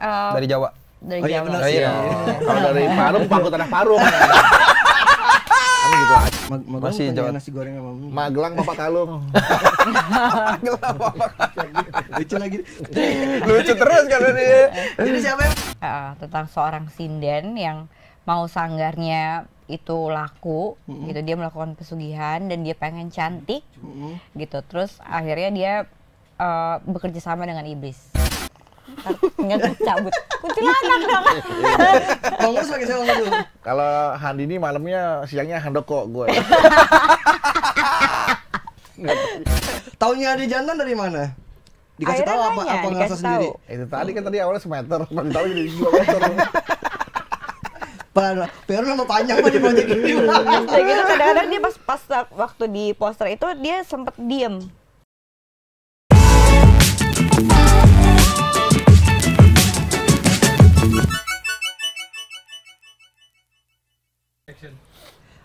uh, dari Jawa. Dari oh, iya, Jawa. Iya, benar, oh, iya. Iya, iya. Kalau dari Parung, paku tanah Paru. gitu aja. Mag Masih Jawa, nasi goreng sama mie. Magelang Bapak Kalung. Magelang Bapak Lucu lagi. Lucu terus kan ini. Jadi siapa yang... Uh, tentang seorang sinden yang mau sanggarnya itu laku mm -hmm. gitu dia melakukan pesugihan dan dia pengen cantik mm -hmm. gitu terus akhirnya dia uh, bekerja sama dengan iblis Enggak cabut. Kuntilanak dong. Bang Mus pakai siapa dulu? Kalau Handi ini malamnya siangnya handoko gue. Taunya ada jantan dari mana? Dikasih tahu apa apa ngerasa sendiri? Itu tadi kan tadi awalnya semeter, nanti tahu jadi dua meter. Pernah, pernah nama panjang mah di project ini. gitu kadang-kadang dia pas pas waktu di poster itu dia sempet diem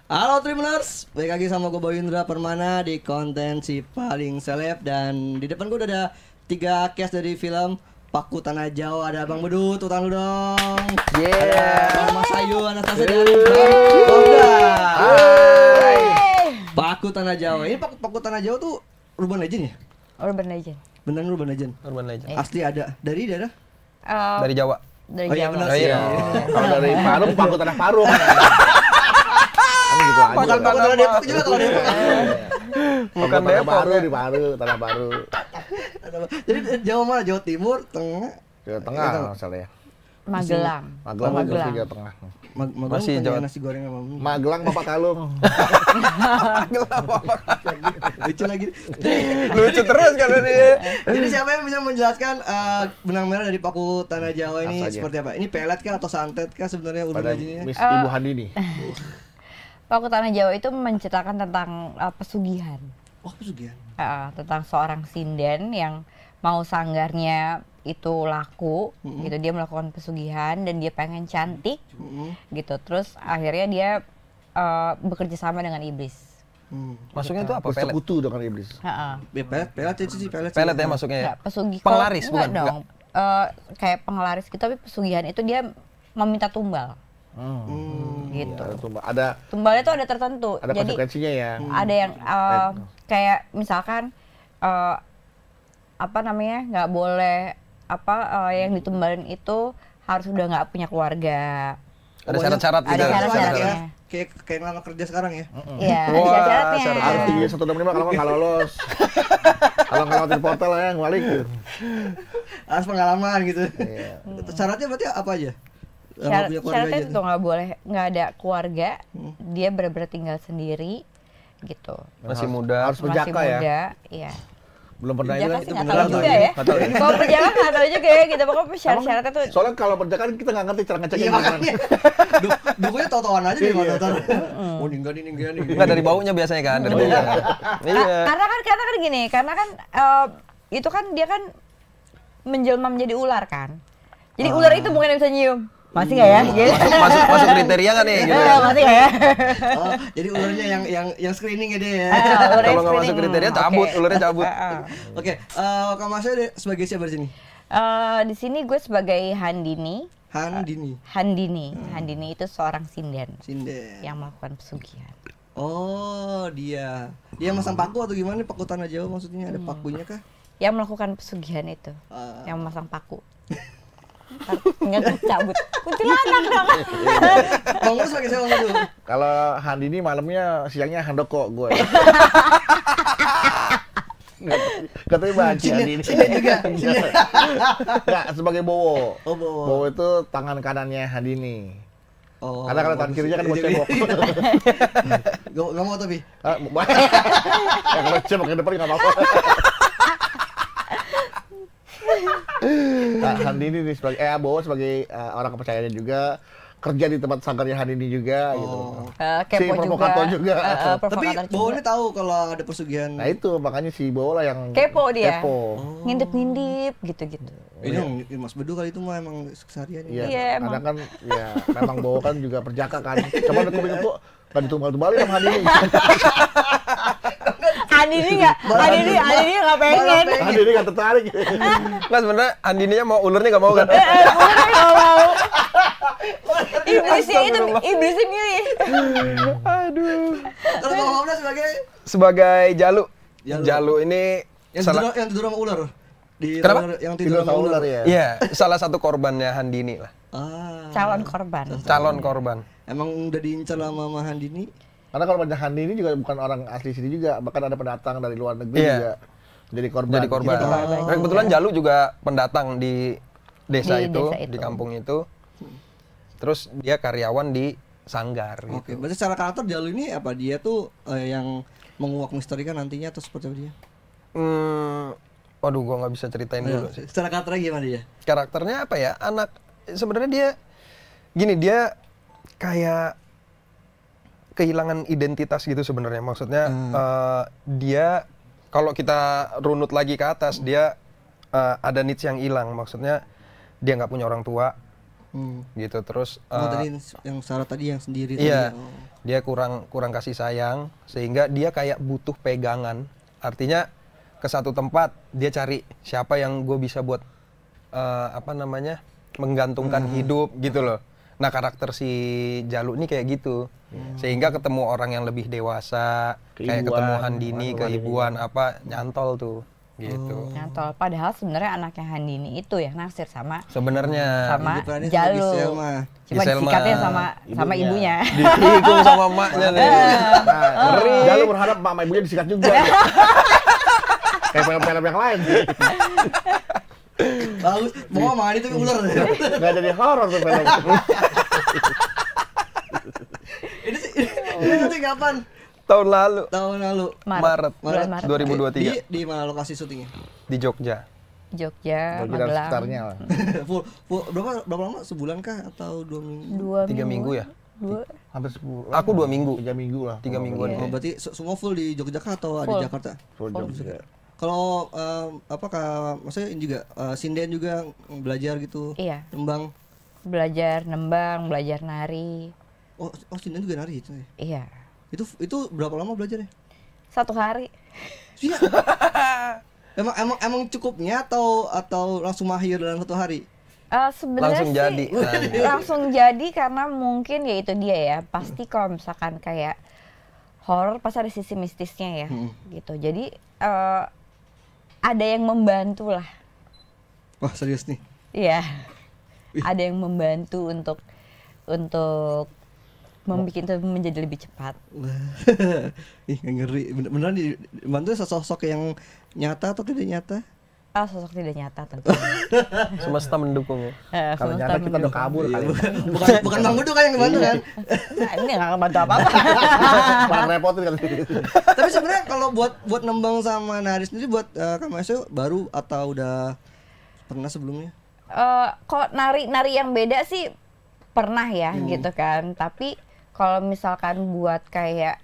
Halo Tribuners, balik lagi sama gue Boy Indra Permana di konten si paling seleb dan di depan gue udah ada tiga cast dari film Paku Tanah Jawa ada Bang Bedu, tutang lu dong. Yeah. Ada Mas Ayu, Anastasia dari Hai. Paku Tanah Jawa. Ini Paku, Paku Tanah Jawa tuh urban legend ya? Urban legend. Beneran urban legend? Urban legend. Eh. Asli ada. Dari daerah? Uh, dari Jawa. Dari oh, iya, Jawa. Iya, oh, iya. Kalau dari Parung, Paku Tanah Parung. Nah, iya, iya. bakal iya. tanah Depok juga kalau Depok. Bukan Depok. Baru di Baru, Tanah Baru. Jadi Jawa mana? Jawa Timur, Tengah. Jawa Tengah gitu. misalnya ya. Magelang. Magelang, Magelang. Jawa Tengah. Magelang masih Jawa. nasi goreng sama mie. Magelang Bapak Kalung. Magelang Bapak Lucu lagi. Lucu terus kan ini. Jadi siapa yang bisa menjelaskan uh, benang merah dari paku tanah Jawa ini apa seperti apa? Ini pelet kah atau santet kah sebenarnya urban Miss Ibu Handini. Eh, Paku Tanah Jawa itu menceritakan tentang uh, pesugihan. Oh, pesugihan. Uh, tentang seorang sinden yang mau sanggarnya itu laku mm -hmm. gitu dia melakukan pesugihan dan dia pengen cantik mm -hmm. gitu terus akhirnya dia uh, bekerja sama dengan iblis Hmm. Masuknya itu apa? Gitu. Pelet. Bersekutu dengan iblis. Heeh. Ya, pelet, pelet itu sih, pelet. Pelet ya masuknya ya. Pesugi. Penglaris bukan? Dong. Enggak. Uh, eh, kayak penglaris gitu tapi pesugihan itu dia meminta tumbal. Hmm. Gitu. Gitu. Tumbal. Ada tumbalnya tuh ada tertentu. Ada Jadi, konsekuensinya ya. Hmm. Ada yang uh, kayak misalkan uh, apa namanya nggak boleh apa uh, yang ditumbalin itu harus udah nggak punya keluarga. Ada syarat-syarat. Ada gitu. syarat-syaratnya. Ya. kayak kayak lama kerja sekarang ya. Hmm, iya. Mm -hmm. Wah, syaratnya. Harus iya. tinggi satu enam lima kalau nggak lolos. kalau nggak portal ya, balik gitu. Harus pengalaman gitu. Iya. Syaratnya berarti apa aja? syaratnya itu tuh nggak boleh nggak ada keluarga hmm. dia benar-benar tinggal sendiri gitu masih muda harus berjaka masih ya? muda, ya, ya belum pernah itu itu ya. ya. nggak tahu juga ya kalau perjaka nggak tahu juga ya kita pokoknya syarat-syaratnya tuh soalnya kalau perjaka kan kita nggak ngerti cara ngeceknya gimana dukunya totoan aja di mana tuh oh ninggal nih ninggal nih nggak dari baunya biasanya kan dari oh, iya. baunya iya. karena kan karena kan gini karena kan eh, itu kan dia kan menjelma menjadi ular kan jadi ah. ular itu bukan yang bisa nyium masih nggak ya? Iya. Iya. Masuk, masuk, masuk kriteria kan nih? Gitu. Ya, iya, masih nggak ya? oh, jadi ulurnya yang yang yang screening ya deh ya. Ah, Kalau nggak masuk kriteria cabut, okay. ulurnya cabut. Ah, ah. Oke, okay. uh, eh, Kak sebagai siapa di sini? Uh, di sini gue sebagai Handini. Handini. Uh, Handini. Hmm. Handini itu seorang sinden. Sinden. Yang melakukan pesugihan. Oh, dia. Dia masang paku atau gimana? Paku tanah Jawa maksudnya ada hmm. pakunya kah? Yang melakukan pesugihan itu. Uh. Yang masang paku. Nggak cabut. Kuntilanak dong. Bang lagi sama dulu. Kalau Handi ini malamnya siangnya handoko gue. Katanya baca Ini sini juga. Enggak, sebagai bowo. Oh, bowo. Bowo itu tangan kanannya Handini. Oh, Karena kalau tangan kirinya kan mau cebok. Gak mau tapi? Ah, Gak mau. Kalau cebok ke depan nggak apa-apa. Pak Handini nih sebagai eh Bowo sebagai uh, orang kepercayaannya juga kerja di tempat sangkarnya Handini juga oh. gitu. Uh, si provokator eh, juga. juga. Uh, uh, Tapi Bowo ini tahu kalau ada persugihan. Nah itu makanya si Bowo lah yang kepo dia. Kepo. Oh. Ngintip-ngintip gitu-gitu. Ini oh, ya. Mas Bedu kali itu mah emang kesehariannya. Iya, ya, emang. Karena kan ya memang Bowo kan juga perjaka kan. Coba aku pikir kok kan ditumbal tumbalin sama Handini. Andini nggak Andini Andini nggak pengen Andini nggak tertarik nggak sebenarnya Andininya mau ulurnya nggak mau kan eh, eh, ulurnya nggak mau iblisnya itu iblisnya milih aduh kalau ngomongnya sebagai sebagai jalu jalu ini yang tidur yang tidur sama ular di Kenapa? yang tidur, sama ular ya. Iya, salah satu korbannya Handini lah. Ah. Calon korban. Calon korban. Emang udah diincar sama Handini? Karena kalau Banjar Handi ini juga bukan orang asli sini juga, bahkan ada pendatang dari luar negeri yeah. juga jadi korban. Jadi korban. Gitu. Oh. Nah, kebetulan Jalu juga pendatang di desa, di itu, desa itu, di kampung itu. Terus dia karyawan di Sanggar. Oke, okay. gitu. berarti secara karakter Jalu ini apa dia tuh eh, yang menguak misteri kan nantinya atau seperti apa dia? Hmm, waduh, gua nggak bisa ceritain dulu sih. Secara karakternya gimana dia? Karakternya apa ya? Anak sebenarnya dia gini dia kayak kehilangan identitas gitu sebenarnya. Maksudnya hmm. uh, dia kalau kita runut lagi ke atas dia uh, ada niche yang hilang. Maksudnya dia nggak punya orang tua. Hmm. gitu terus oh, eh, tadi yang Sarah tadi yang sendiri iya tadi. Oh. dia kurang kurang kasih sayang sehingga dia kayak butuh pegangan artinya ke satu tempat dia cari siapa yang gue bisa buat uh, apa namanya menggantungkan hmm. hidup gitu loh Nah karakter si Jalu ini kayak gitu, hmm. sehingga ketemu orang yang lebih dewasa, keibuan, kayak ketemu Handini, keibuan apa nyantol tuh gitu. Hmm. Nyantol. Padahal sebenarnya anaknya Handini itu ya naksir sama sebenarnya sama Jalu. Sama Cuma disikatnya sama ibunya. sama ibunya. Ditikung sama maknya nih. Eh. Nah, Jalu berharap mak ibunya disikat juga. Kayak film-film yang lain. Bagus, mau mandi tapi ular. Gak jadi horor tuh film. ini sih ini kapan? Tahun lalu. Tahun lalu. Maret. Maret, Maret. 2023. Di, di mana lokasi syutingnya? Di Jogja. Jogja, Magelang. sekitarnya lah. full, full, berapa berapa lama? Sebulan kah atau dua minggu? Dua tiga minggu, ya? Dua. Hampir sepuluh. Aku dua minggu. Tiga minggu lah. Tiga mingguan. Oh, berarti semua full di Yogyakarta atau full. di Jakarta? Full, full. Jogja. Kalau uh, apa kak, maksudnya ini juga uh, sinden juga belajar gitu. Iya. Nembang. Belajar nembang, belajar nari. Oh, oh sinden juga nari itu. ya? Iya. Itu itu berapa lama belajarnya? Satu hari. emang emang emang cukupnya atau atau langsung mahir dalam satu hari? Uh, sebenarnya langsung sih, jadi langsung jadi karena mungkin ya itu dia ya pasti hmm. kalau misalkan kayak horror pasti ada sisi mistisnya ya hmm. gitu jadi uh, ada yang membantu lah. Wah serius nih? Iya, ada yang membantu untuk untuk membuat itu menjadi lebih cepat. Ih ngeri, bener-bener dibantu sosok yang nyata atau tidak nyata? Ah, sosok tidak nyata tentu. semesta mendukung ya. Eh, Kalau nyata kita udah kabur kali. Iya. bukan bukan Bang Budu kan yang bantu kan. nah, ini enggak bantu apa-apa. Malah repotin kan. Tapi sebenarnya kalau buat buat nembang sama naris sendiri buat uh, eh, Kamasu baru atau udah pernah sebelumnya? Eh, uh, kok nari-nari yang beda sih pernah ya hmm. gitu kan. Tapi kalau misalkan buat kayak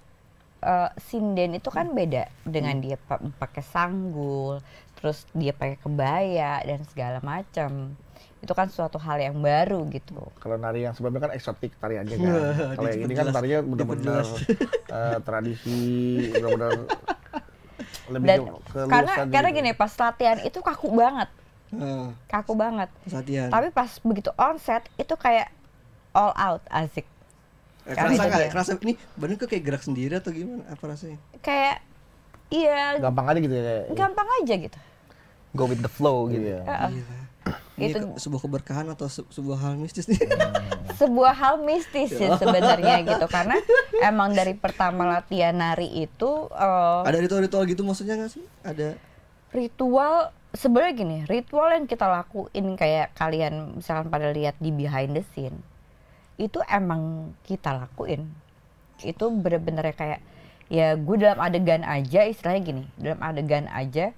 uh, sinden itu kan beda dengan hmm. dia pakai sanggul, terus dia pakai kebaya dan segala macam itu kan suatu hal yang baru gitu. Kalau nari yang sebelumnya kan eksotik tari aja iya, kan. Kalau yang ini kan tarinya benar-benar uh, tradisi, benar-benar lebih Dan, ke karena karena gitu. gini pas latihan itu kaku banget. Kaku banget. Latihan. Tapi pas begitu onset itu kayak all out asik. Eh, kerasa nggak? Kerasa ini benar kok kayak gerak sendiri atau gimana? Apa rasanya? Kayak iya. Gampang aja gitu ya. Kayak, gampang aja gitu go with the flow gitu. Iya. Uh -uh. Ini itu sebuah keberkahan atau se sebuah hal mistis nih sebuah hal mistis sih sebenarnya gitu karena emang dari pertama latihan nari itu uh, ada ritual-ritual gitu maksudnya nggak sih ada ritual sebenarnya gini ritual yang kita lakuin kayak kalian misalkan pada lihat di behind the scene itu emang kita lakuin itu bener-bener kayak ya gue dalam adegan aja istilahnya gini dalam adegan aja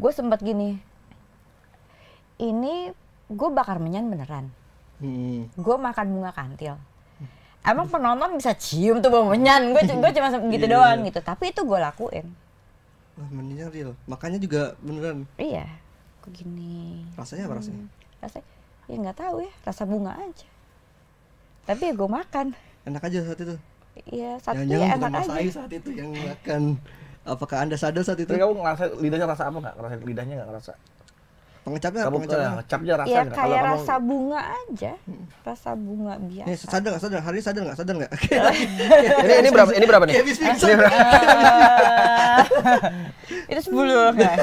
gue sempat gini ini gue bakar menyan beneran hmm. gue makan bunga kantil emang penonton bisa cium tuh bau menyan gue gue cuma gitu yeah. doang gitu tapi itu gue lakuin menyan real makanya juga beneran iya gue gini rasanya apa rasanya hmm. rasanya ya nggak tahu ya rasa bunga aja tapi ya gue makan enak aja saat itu Iya, saat itu ya enak aja. saat itu yang makan. Apakah anda sadar saat itu? Tapi kamu ngerasa lidahnya rasa apa nggak? Ngerasa lidahnya nggak ngerasa? Pengecapnya, kamu pengecapnya. Eh, rasa ya, kayak kalau rasa bunga aja, rasa bunga biasa. Nih, eh, sadar nggak sadar? Hari ini sadar nggak sadar nggak? ini ini berapa? Ini berapa nih? ini berapa? itu sepuluh kan?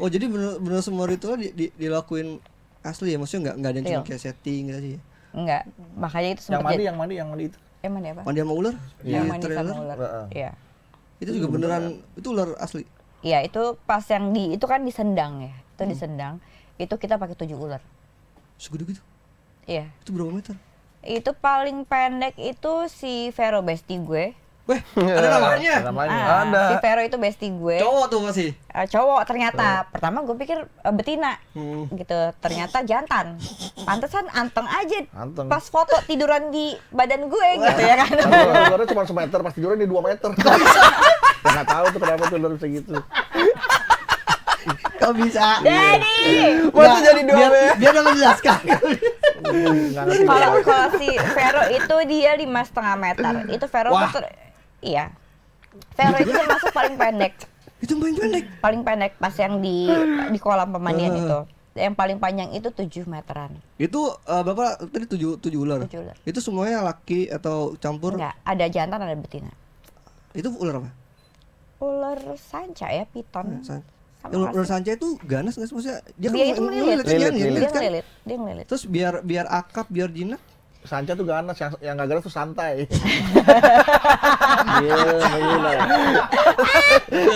oh jadi benar-benar semua itu di, di, dilakuin asli ya? Maksudnya nggak nggak ada yang cuma iya. kayak setting gitu sih? Enggak, ya? makanya itu sempat yang mandi, yang mandi, yang mandi itu. Eh, mandi apa? Mandi sama ular? Yang mandi sama ular. Iya. Itu juga hmm. beneran itu ular asli. Iya, itu pas yang di itu kan di Sendang ya. Itu hmm. Sendang Itu kita pakai tujuh ular. Segede gitu? Iya. Itu berapa meter? Itu paling pendek itu si Vero Besti gue Weh, ada namanya. Ada namanya. Ah, ada. Si Vero itu bestie gue. Cowok tuh masih. Uh, cowok ternyata. Pertama gue pikir uh, betina hmm. gitu. Ternyata jantan. Pantesan anteng aja. Anteng. Pas foto tiduran di badan gue gitu ya kan. Tidurnya cuma semeter, pas tiduran di dua meter. Ya, Gak tahu tuh kenapa tidur bisa gitu. Kok bisa? Jadi, waktu jadi dua biar, ya. biar udah menjelaskan. kalau kalau si Vero itu dia lima setengah meter. Itu Vero Iya. Vero itu termasuk paling pendek. Itu paling pendek. Paling pendek pas yang di di kolam pemandian uh. itu. Yang paling panjang itu 7 meteran. Itu uh, Bapak tadi 7 7 ular. 7 ular. Itu semuanya laki atau campur? Enggak, ada jantan, ada betina. Itu ular apa? Ular sanca ya, piton. Hmm, san sama ya, ular sanca itu ganas nggak sih maksudnya dia, dia kan itu melilit, kan, dia melilit, dia melilit, kan? melilit, melilit, melilit, biar melilit, Sanca tuh ganas, yang, yang gak ganas tuh santai. Iya, iya,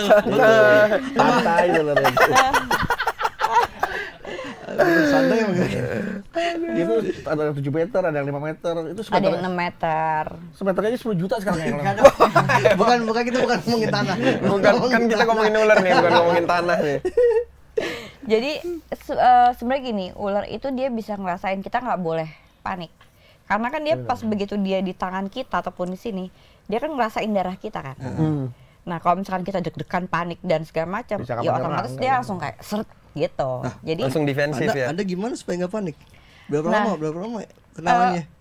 Santai dulu. Santai emang Itu ada yang 7 meter, ada yang 5 meter. Itu ada yang 6 meter. Semeter aja 10 juta sekarang ya. bukan, bukan kita bukan ngomongin tanah. Bukan, kan kita ngomongin ular nih, bukan ngomongin tanah nih. Jadi se uh, sebenarnya gini, ular itu dia bisa ngerasain kita nggak boleh panik karena kan dia iya. pas begitu dia di tangan kita ataupun di sini dia kan ngerasain darah kita kan iya. hmm. nah kalau misalkan kita deg-degan panik dan segala macam ya otomatis dia kan? langsung kayak seret gitu nah, jadi langsung defensif ya anda gimana supaya nggak panik berapa nah, lama berapa lama kenalannya uh,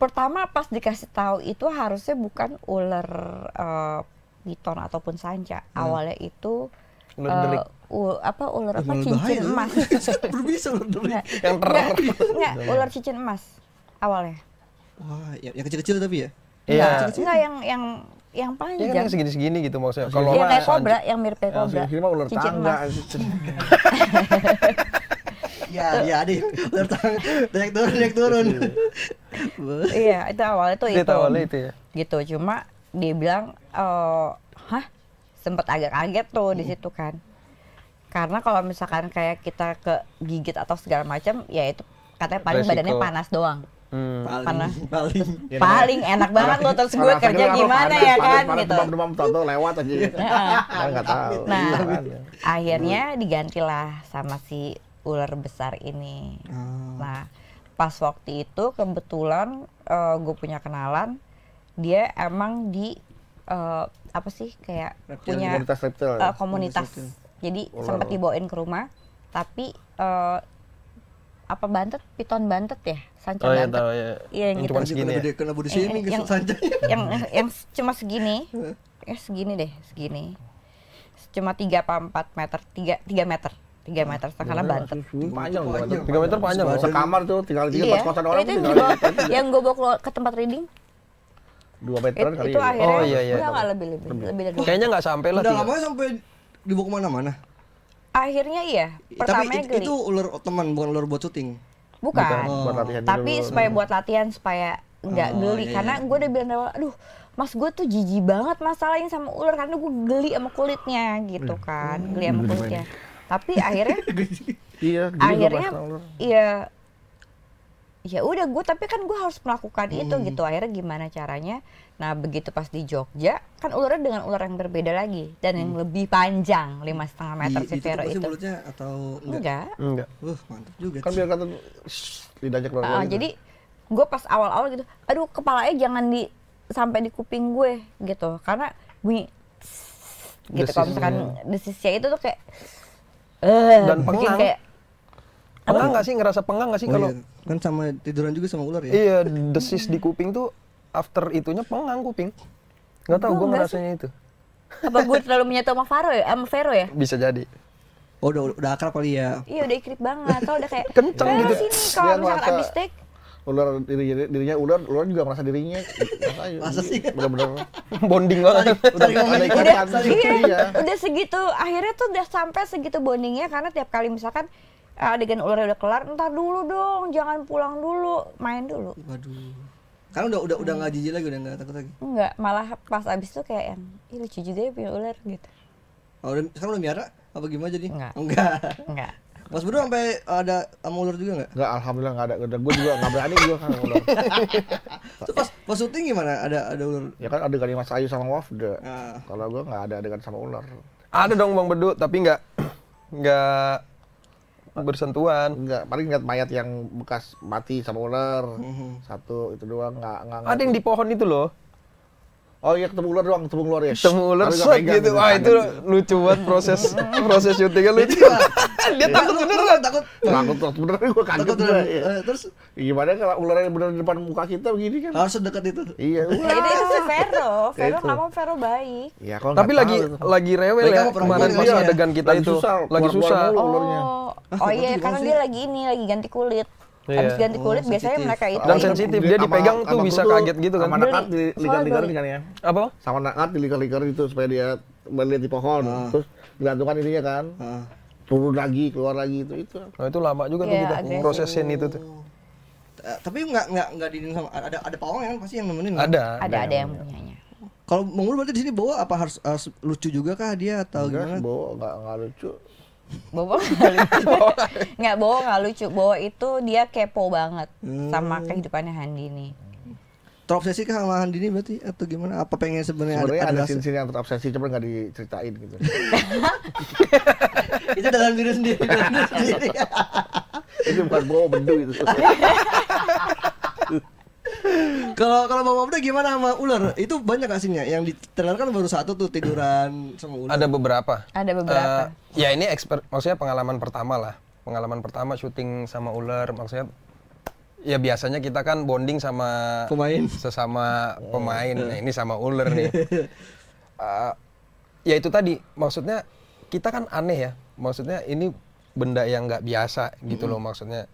pertama pas dikasih tahu itu harusnya bukan ular uh, ataupun sanca hmm. awalnya itu uh, apa ular apa cincin emas berbisa ular yang iya. ular cincin emas awalnya wah ya, yang kecil-kecil tapi ya Iya. Enggak yang yang yang panjang. Ya, yang segini-segini gitu maksudnya. Kalau ya, kayak kobra, yang mirip kayak kobra. Yang mah ular tangga. Iya, iya adik. Ular tangga naik turun, naik turun. iya, itu awalnya tuh itu. Itu awalnya itu ya. Gitu, cuma dia bilang oh, eh, hah sempet agak kaget tuh hmm. di situ kan. Karena kalau misalkan kayak kita ke gigit atau segala macam, ya itu katanya paling badannya panas doang. Hmm. Paling, paling ya, paling paling enak banget loh terus gue kerja gimana ya kan gitu. demam lewat aja. Nah, Nah, akhirnya digantilah sama si ular besar ini. Oh. Nah, pas waktu itu kebetulan uh, gue punya kenalan dia emang di uh, apa sih kayak reptil, punya komunitas reptil, uh, komunitas. komunitas. Jadi sempat dibawain ke rumah tapi uh, apa bantet piton bantet ya sanca oh, yang tahu ya. Iya, yang, yang gitu. cuma segini. Ya? Gede, kena di sini eh, eh, yang, yang, sanca. yang yang cuma segini. ya segini deh, segini. Cuma 3 apa 4 meter, 3 3 meter. 3 meter setengah karena bantet. Panjang, panjang. 3 meter panjang. Sekamar tuh tinggal tiga iya. kosan orang. Itu tinggal yang gue bawa ke tempat reading dua meteran kali itu ya. akhirnya oh, iya, iya. udah nggak lebih lebih, lebih dari kayaknya nggak sampai lah udah lama ya sampai dibawa kemana-mana akhirnya iya pertamanya tapi itu, itu ular teman bukan ular buat syuting Bukan. Bukan oh. buat latihan Tapi dulu. supaya buat latihan supaya nggak oh, geli iya, karena iya. gue udah bilang aduh mas gue tuh jijik banget masalahnya sama ular karena gue geli sama kulitnya gitu kan hmm, geli sama kulitnya tapi akhirnya iya akhirnya iya ya udah gue tapi kan gue harus melakukan hmm. itu gitu akhirnya gimana caranya Nah, begitu pas di Jogja, kan ularnya dengan ular yang berbeda lagi dan hmm. yang lebih panjang, lima setengah meter di, iya, si Vero itu. mulutnya atau enggak? Enggak. enggak. uh, mantap juga. Kan biar kata lidahnya keluar. Uh, jadi gue pas awal-awal gitu, aduh kepalanya jangan di sampai di kuping gue gitu, karena bunyi gitu kalau misalkan hmm. desisnya itu tuh kayak uh, dan eh, pengang. kayak pengang nggak sih ngerasa pengang nggak sih oh kalau iya. kan sama tiduran juga sama ular ya? Iya, desis di kuping tuh after itunya pengang kuping. Gak tau, gue ngerasanya sih. itu. Apa gue terlalu menyatu sama Faro ya? Sama Vero ya? Bisa jadi. Oh, udah, udah akrab kali ya. Iya, udah ikrip banget. Kalau udah kayak kenceng gitu. Sini kalau misalkan abis take ular diri, dirinya ular ular juga merasa dirinya masa iya, sih bener-bener bonding banget udah, udah, gitu, iya, udah segitu akhirnya tuh udah sampai segitu bondingnya karena tiap kali misalkan ah, adegan ularnya udah kelar entar dulu dong jangan pulang dulu main dulu waduh karena udah udah udah hmm. nggak jijik lagi, udah nggak takut lagi. Enggak, malah pas abis itu kayak yang, ih lucu juga ya punya ular gitu. Oh, udah, sekarang udah miara? Apa gimana jadi? Enggak. Enggak. Oh, Enggak. Mas Bro sampai ada sama ular juga nggak? Nggak, alhamdulillah nggak ada. Udah gue juga nggak berani juga kan ular. Itu pas pas syuting gimana? Ada ada ular? Ya kan ada kali Mas Ayu sama Wafda. Nah. Ah. Kalau gue nggak ada adegan sama ular. Ada dong Bang Bedu, tapi nggak nggak bersentuhan. Enggak, paling ngeliat mayat yang bekas mati sama ular. Mm -hmm. Satu itu doang nggak nggak. Ada yang di pohon itu loh. Oh iya ketemu ular doang, ketemu ular ya. Ketemu ular sweat gitu. Wah itu lucu banget proses iya. proses syutingnya iya, lucu. Iya. Dia takut lah, takut. Takut takut bener, gua kaget. Eh, terus gimana kalau ular yang bener di depan muka kita begini kan? Harus dekat itu. Iya. Ini itu si Vero. Vero nggak Vero baik. Iya, Tapi lagi lagi rewel ya kemarin pas adegan kita itu. Lagi susah. Lagi Oh, oh iya, karena dia lagi ini lagi ganti kulit. Iya. Habis ganti kulit oh, biasanya mereka itu. Dan sensitif, dia dipegang tuh bisa kaget gitu kan. Sama nakat di liga ligar gitu kan ya. Apa? Sama nakat di liga liga itu supaya dia melihat di pohon. Ah. Terus digantungkan ininya kan. Ah. Turun lagi, keluar lagi itu itu. Nah, itu lama juga yeah, tuh iya, kita prosesin itu tuh. Oh. Eh, tapi nggak nggak nggak di sama ada ada pawang yang kan? pasti yang nemenin kan? ada ada ada yang punyanya kalau mengulur berarti di sini bawa apa harus, harus lucu juga kah dia atau enggak, gimana? Bawa enggak, enggak lucu bawa nggak bawa nggak Bowo nggak lucu. Bowo itu dia kepo banget hmm. sama kehidupannya Handini. Terobsesi kah sama Handini berarti atau gimana? Apa pengen sebenarnya ada, ada, ada sin yang terobsesi cuma nggak diceritain gitu. itu dalam diri sendiri. Dalam diri sendiri. itu bukan Bowo bedu itu. Kalau kalau bapak udah gimana sama ular? Itu banyak aslinya. Yang di kan baru satu tuh tiduran sama ular. Ada beberapa. Ada beberapa. Uh, ya ini expert maksudnya pengalaman pertama lah. Pengalaman pertama syuting sama ular maksudnya Ya biasanya kita kan bonding sama pemain sesama pemain. Iya. Nah, ini sama ular nih. Uh, ya itu tadi maksudnya kita kan aneh ya. Maksudnya ini benda yang nggak biasa gitu loh maksudnya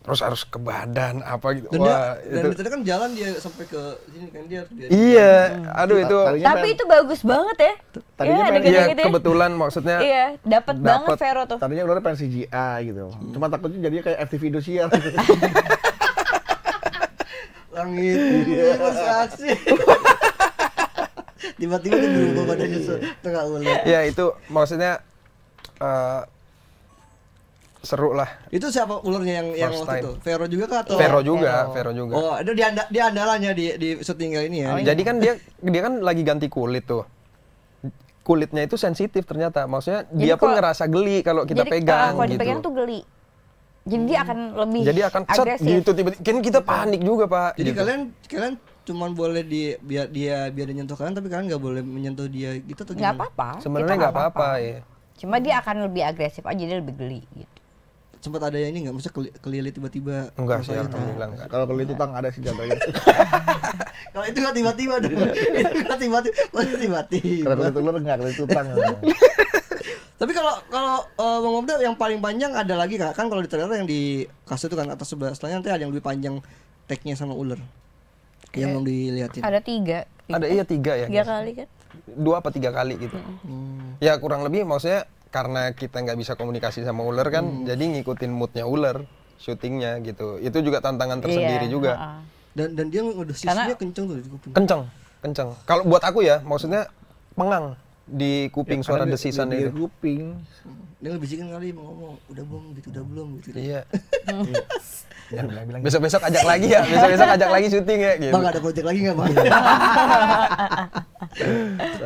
terus harus ke badan apa gitu. Dan Wah, dia, itu. dan itu kan jalan dia sampai ke sini kan dia. dia iya, hmm. aduh itu. Tapi itu bagus banget ya. Tadinya ya, pengen, ya, gitu kebetulan maksudnya. Iya, dapat banget Vero tuh. Tadinya udah pengen CGI gitu. Hmm. Cuma takutnya jadinya kayak FTV Indonesia Langit dia aksi. Tiba-tiba dia berubah badannya setengah ulang ya itu maksudnya uh, seru lah. Itu siapa ulurnya yang First yang waktu itu? Vero juga kah atau? Vero juga, Vero, oh. Vero juga. Oh, itu dia anda, dia andalannya di di syuting kali ini ya. Oh, iya. Jadi kan dia dia kan lagi ganti kulit tuh. Kulitnya itu sensitif ternyata. Maksudnya jadi dia pun ngerasa geli kalau kita jadi eh, pegang kalau gitu. dipegang tuh geli. Jadi dia akan lebih Jadi akan agresif gitu tiba-tiba. Kan kita gitu. panik juga, Pak. Jadi gitu. kalian kalian cuman boleh di biar dia biar dia nyentuh kalian tapi kalian nggak boleh menyentuh dia gitu atau gimana? Gak apa-apa. Sebenarnya nggak apa-apa ya. Cuma dia akan lebih agresif aja dia lebih geli gitu sempat ada yang ini nggak masa kelilit tiba-tiba enggak sih alhamdulillah enggak kalau kelilit utang ada sih jatuhnya kalau itu nggak tiba-tiba dong itu nggak tiba-tiba pasti tiba-tiba kalau kelilit ular nggak kelilit utang tapi kalau kalau eh, Bang Obda yang paling panjang ada lagi kak kan kalau di trailer yang di kasus itu kan atas sebelah setelahnya nanti ada yang lebih panjang tagnya sama ular okay. yang belum dilihatin ada tiga ada iya tiga ya tiga kali kan dua apa tiga kali gitu hmm. ya kurang lebih maksudnya karena kita nggak bisa komunikasi sama ular kan hmm. jadi ngikutin moodnya ular syutingnya gitu itu juga tantangan iya, tersendiri yeah, juga uh-uh. dan dan dia ngedosisnya kenceng tuh kenceng kenceng kalau buat aku ya maksudnya pengang di kuping ya, suara desisan itu. Di kuping. Dia lebih ngebisikin kali mau ngomong, udah belum gitu, udah belum gitu. Iya. iya. Gitu. Besok-besok ajak lagi ya, besok-besok ajak lagi syuting ya gitu. Bang ada gojek lagi nggak Bang? Iya.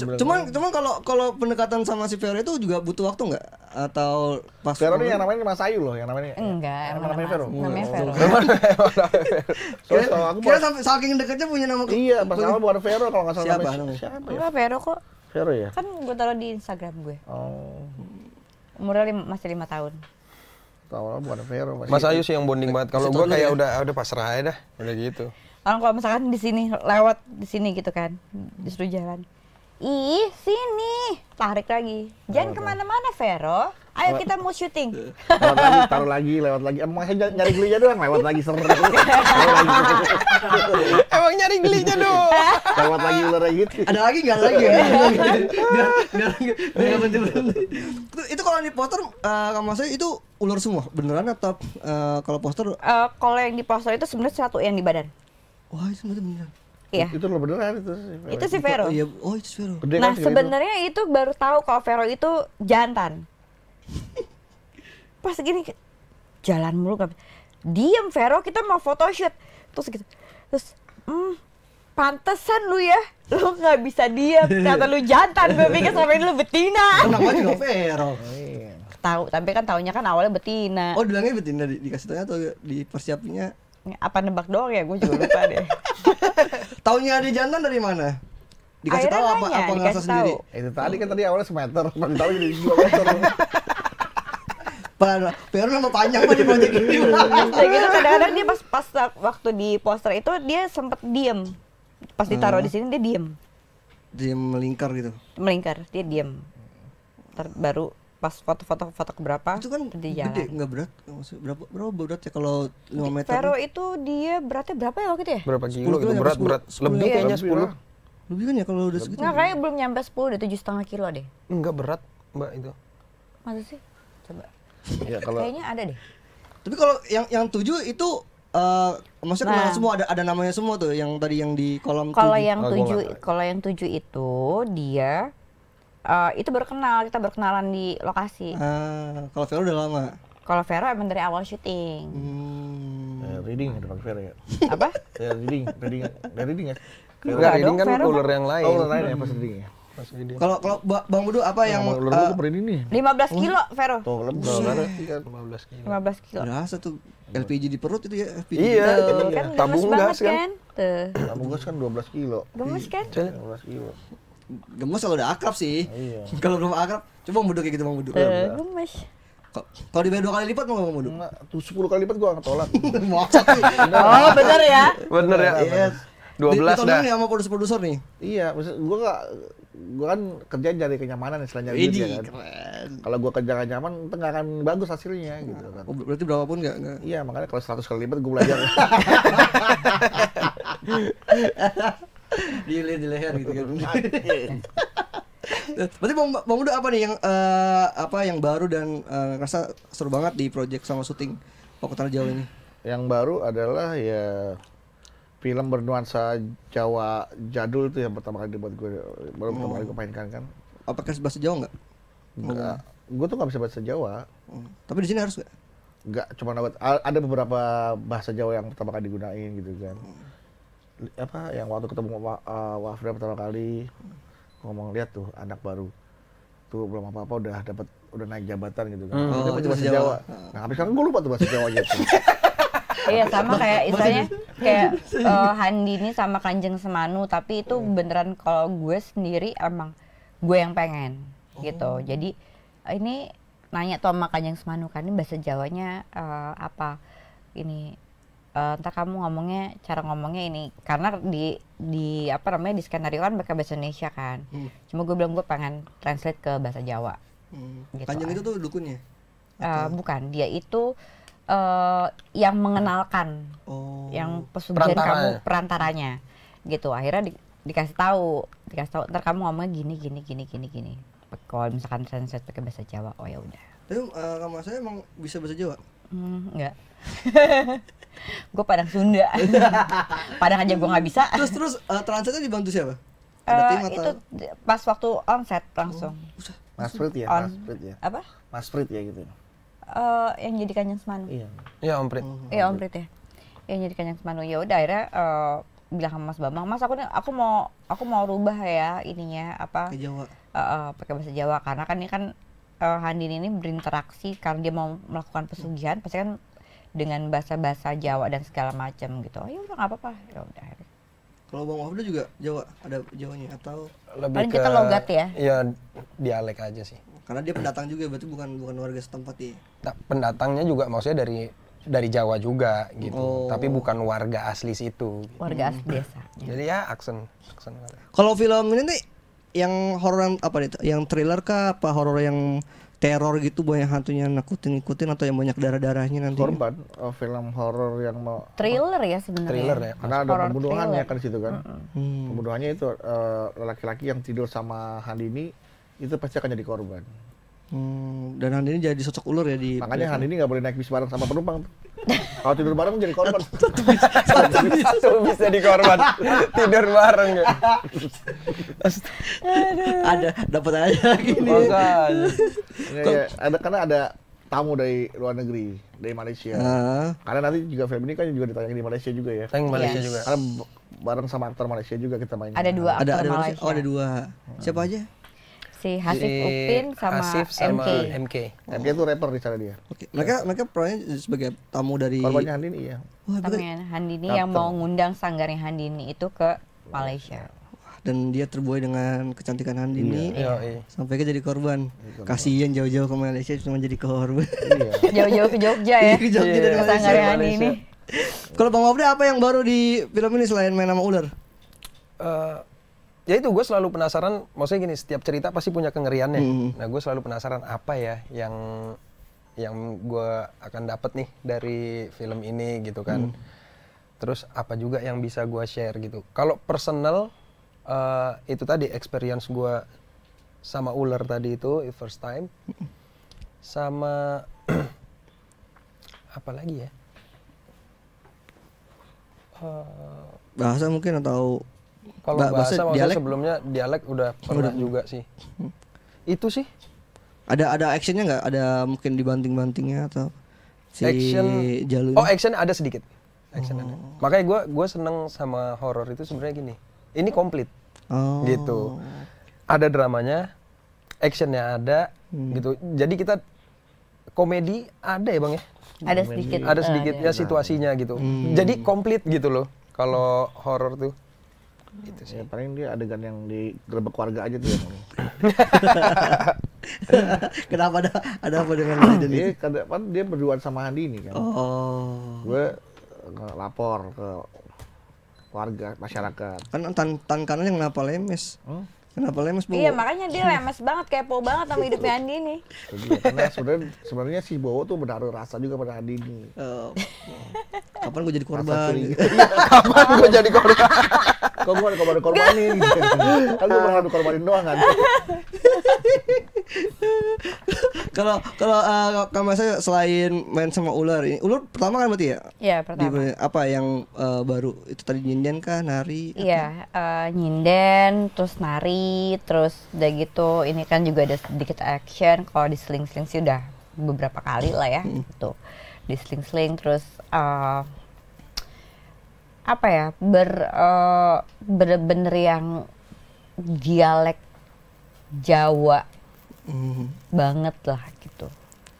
cuman cuman kalau kalau pendekatan sama si Vero itu juga butuh waktu nggak atau pas Vero ini yang namanya Mas Ayu loh yang namanya enggak yang namanya Vero oh. namanya Vero kira saking deketnya punya nama iya pas awal bukan Vero kalau nggak salah siapa siapa ya? Vero kok Vero ya? Kan gue taruh di Instagram gue. Oh. Umurnya lima, masih lima tahun. Tahu lah bukan Vero. Masih Mas Ayu sih yang bonding banget. Kalau gue kayak ya? udah ah, udah pasrah aja dah, udah gitu. Orang kalau misalkan di sini lewat di sini gitu kan, disuruh jalan. Ih, sini. Tarik lagi. Jangan oh, kemana-mana, Vero. Ayo kita mau syuting. Eh, lewat lagi, taruh lagi, lewat lagi. Emang saya nyari gelinya doang, lewat lagi seru. Emang nyari gelinya doang. lewat lagi ular gitu. Ada lagi nggak lagi? Nggak lagi. Itu kalau di poster, uh, eh, saya itu ular semua, beneran atau uh, kalau poster? Uh, kalau yang di poster itu sebenarnya satu yang di badan. Wah, itu beneran. Iya. Itu lo beneran itu. Itu si Vero. Oh, iya. oh itu Vero. Kan nah, sebenarnya itu. itu baru tahu kalau Vero itu jantan pas gini jalan mulu nggak diem Vero kita mau foto shoot terus gitu terus hmm, pantesan lu ya lu nggak bisa diam kata lu jantan gue pikir sampai lu betina juga Vero tahu tapi kan tahunya kan awalnya betina oh bilangnya betina di, dikasih tanya atau dipersiapinnya apa nebak doang ya gue juga lupa deh taunya ada jantan dari mana dikasih tahu apa apa ngerasa sendiri itu tadi kan tadi awalnya semeter baru tahu jadi dua meter PR nama panjang mah di project ini. gitu kadang-kadang dia pas pas waktu di poster itu dia sempet diem. Pas ditaruh hmm. di sini dia diem. Dia melingkar gitu. Melingkar, dia diem. Ter baru pas foto-foto foto berapa? itu kan gede nggak berat berapa berapa berat ya kalau lima meter Vero itu dia beratnya berapa ya waktu itu ya berapa kilo itu berat 10, berat 10, lebih kayaknya kan? sepuluh lebih kan ya kalau udah segitu nggak kayak belum nyampe sepuluh udah tujuh setengah kilo deh nggak berat mbak itu masa sih coba ya, kalau... Kayaknya ada deh. Tapi kalau yang yang tujuh itu uh, maksudnya nah, semua ada ada namanya semua tuh yang tadi yang di kolom Kalau yang oh, tujuh kalau yang tujuh itu dia uh, itu berkenal kita berkenalan di lokasi. Uh, kalau Vero udah lama. Kalau Vero emang dari awal syuting. Hmm. Uh, reading ada pakai Vero ya. Apa? Ya, reading, reading, dari reading ya. Vero reading kan ular kan yang lain. lain ya pas hmm. reading ya. Kalau kalau Bang Budu apa yang eh, lima belas uh, kilo, Vero. Tuh, lebih. 15 iya. kan? kilo. belas kilo. Berasa tuh LPG di perut itu ya LPG. Iya, kan, ya. kan? kan? tabung gas kan. kan? Tabung gas kan 12 kilo. Gemes kan? 12 iya, kilo. Gemes kalau udah akrab sih. Iya. kalau belum akrab, coba Bang Budu kayak gitu Bang Budu. Iya, gemes. Kalau dibayar dua kali lipat mau bang budu Enggak, tuh sepuluh kali lipat gua nggak tolak. oh, bener ya? Bener ya. dua 12 dah. dah. Ditonton sama produser-produser nih? Iya, maksud gua gak, gue kan, gitu ya kan. kerja cari kenyamanan ya selain nyari Kalau gue kerja gak nyaman, itu gak akan bagus hasilnya nah, gitu kan. Oh, berarti berapa pun gak, gak? Iya makanya kalau 100 kali lipat gue belajar. di, di leher gitu kan. Iya. Berarti Bang, Bang udah apa nih yang uh, apa yang baru dan uh, eh, rasa seru banget di project sama syuting Pokoknya jauh ini? Yang baru adalah ya film bernuansa Jawa jadul itu yang pertama kali dibuat gue baru oh. pertama kali oh. gue mainkan kan apakah bahasa Jawa nggak nggak gue tuh nggak bisa bahasa Jawa hmm. tapi di sini harus nggak nggak cuma dapat ada beberapa bahasa Jawa yang pertama kali digunain gitu kan hmm. apa yang waktu ketemu wa, uh, Wafra pertama kali ngomong lihat tuh anak baru tuh belum apa apa udah dapat udah naik jabatan gitu kan hmm. oh, bahasa Jawa, Jawa. nah habis kan gue lupa tuh bahasa Jawa gitu iya sama kayak istilahnya kayak uh, eh, Handini sama Kanjeng Semanu tapi itu iya. beneran kalau gue sendiri emang gue yang pengen gitu. oh. gitu jadi ini nanya tuh sama Kanjeng Semanu kan ini bahasa Jawanya uh, apa ini uh, eh, entah kamu ngomongnya cara ngomongnya ini karena di di apa namanya di skenario kan pakai bahasa Indonesia kan hmm. cuma gue bilang gue pengen translate ke bahasa Jawa hmm. gitu kanjeng kan. itu tuh dukunnya Uh, bukan dia itu uh, yang mengenalkan oh, yang pesugihan perantara. kamu perantaranya gitu akhirnya di, dikasih tahu dikasih tahu ntar kamu ngomongnya gini gini gini gini gini kalau misalkan saya pakai bahasa Jawa oh ya udah tapi uh, eh, kamu saya emang bisa bahasa Jawa hmm, enggak gue padang Sunda padang aja gue nggak bisa terus terus uh, eh, translate dibantu siapa uh, itu pas waktu onset langsung oh, Mas ya, On. Mas ya. Apa? Mas Frit ya gitu uh, yang jadi kanyang Semanu. Iya. Iya Om Prit. Mm-hmm. Iya Om Prit ya. Yang jadi kanyang Semanu. Ya udah akhirnya uh, bilang sama Mas Bambang, Mas aku nih aku mau aku mau rubah ya ininya apa? Ke Jawa. Uh, uh, pakai bahasa Jawa karena kan ini kan uh, Handin ini berinteraksi karena dia mau melakukan pesugihan pasti kan dengan bahasa-bahasa Jawa dan segala macam gitu. Oh, ya udah nggak apa-apa. Ya udah. Kalau Bang Wahda juga Jawa, ada Jawanya atau lebih Paling ke, kita logat ya? Iya, dialek aja sih. Karena dia pendatang juga berarti bukan bukan warga setempat ya. Nah, pendatangnya juga maksudnya dari dari Jawa juga gitu, oh. tapi bukan warga asli situ. Warga asli hmm. desa. Jadi ya aksen aksen. Kalau film ini nih yang horor apa itu Yang thriller kah apa horor yang teror gitu banyak hantunya nakutin ikutin atau yang banyak darah-darahnya nanti. Korban oh, film horor yang mau thriller ya sebenarnya. Thriller ya. Karena ada pembunuhan kan di situ kan. -hmm. Pembunuhannya itu eh, laki-laki uh, yang tidur sama Handini itu pasti akan jadi korban. Hmm, dan Hani ini jadi sosok ulur ya di Makanya Hani ini nggak boleh naik bis bareng sama penumpang. Kalau tidur bareng jadi korban. Satu bis, satu bis, jadi korban. tidur bareng ya. ada dapat aja gini. kan. Ya, ada karena ada tamu dari luar negeri dari Malaysia. Uh. Karena nanti juga film ini kan juga ditayang di Malaysia juga ya. Tayang Malaysia yes. Iya. juga. Karena bareng sama aktor Malaysia juga kita main. Ada dua aktor ada, ada Malaysia. Malaysia. Oh ada dua. Siapa aja? si Hasif si Upin sama, Hasif sama MK. MK. Oh. MK itu rapper di sana dia. Oke. Okay. Mereka mereka perannya sebagai tamu dari Korbannya Handini iya. Tamunya Handini Dapter. yang mau ngundang sanggarnya Handini itu ke Malaysia. Wah, dan dia terbuai dengan kecantikan Handini iya, iya. iya. sampai ke jadi korban. Kasihan jauh-jauh ke Malaysia cuma jadi korban. Iya. jauh-jauh ke Jogja ya. Iya, ke Jogja dari Malaysia. Sanggarnya Handini. Kalau Bang Wapri apa yang baru di film ini selain main nama ular? Uh, ya itu gue selalu penasaran maksudnya gini setiap cerita pasti punya kengeriannya hmm. nah gue selalu penasaran apa ya yang yang gue akan dapat nih dari film ini gitu kan hmm. terus apa juga yang bisa gue share gitu kalau personal uh, itu tadi experience gue sama ular tadi itu first time hmm. sama apa lagi ya uh, bahasa mungkin atau kalau ba bahasa, bahasa dialek sebelumnya dialek udah iya, pernah udah. juga sih. Hmm. Itu sih. Ada ada actionnya nggak? Ada mungkin dibanting-bantingnya atau si action, jalur? Oh action ada sedikit. Action oh. ada. Makanya gue gue seneng sama horror itu sebenarnya gini. Ini komplit. Oh. Gitu. Ada dramanya, actionnya ada, hmm. gitu. Jadi kita komedi ada ya bang ya? Ada sedikit. Ada ah, sedikitnya uh, situasinya situasinya gitu. Hmm. Jadi komplit gitu loh kalau horror tuh. Itu ya, sih. Ya, paling dia adegan yang di gerbek warga aja tuh ya. Kenapa ada ada apa dengan dia? Iya, kan dia kan dia berduaan sama ini kan. Oh. Gue eh, lapor ke warga masyarakat. Kan tan kanan yang kenapa lemes? Hmm? Kenapa lemes Bowo? Iya makanya dia lemes banget, kepo banget sama hidupnya Andini. Iya, karena sebenarnya sebenarnya si Bowo tuh menaruh rasa juga pada Andini. Oh. kapan gue jadi korban? kapan gue jadi korban? Kok gue ada korban korbanin? Kan gue pernah korbanin doang kan? Kalau kalau uh, eh, kamu saya selain main sama ular ini, ular pertama kan berarti ya? Iya, pertama. Di, apa yang uh, baru itu tadi nyinden kah, nari? Iya, uh, nyinden, terus nari, terus udah gitu ini kan juga ada sedikit action kalau di sling-sling sih udah beberapa kali lah ya hmm. gitu. Di sling terus uh, apa ya ber uh, bener-bener yang dialek Jawa mm. banget lah gitu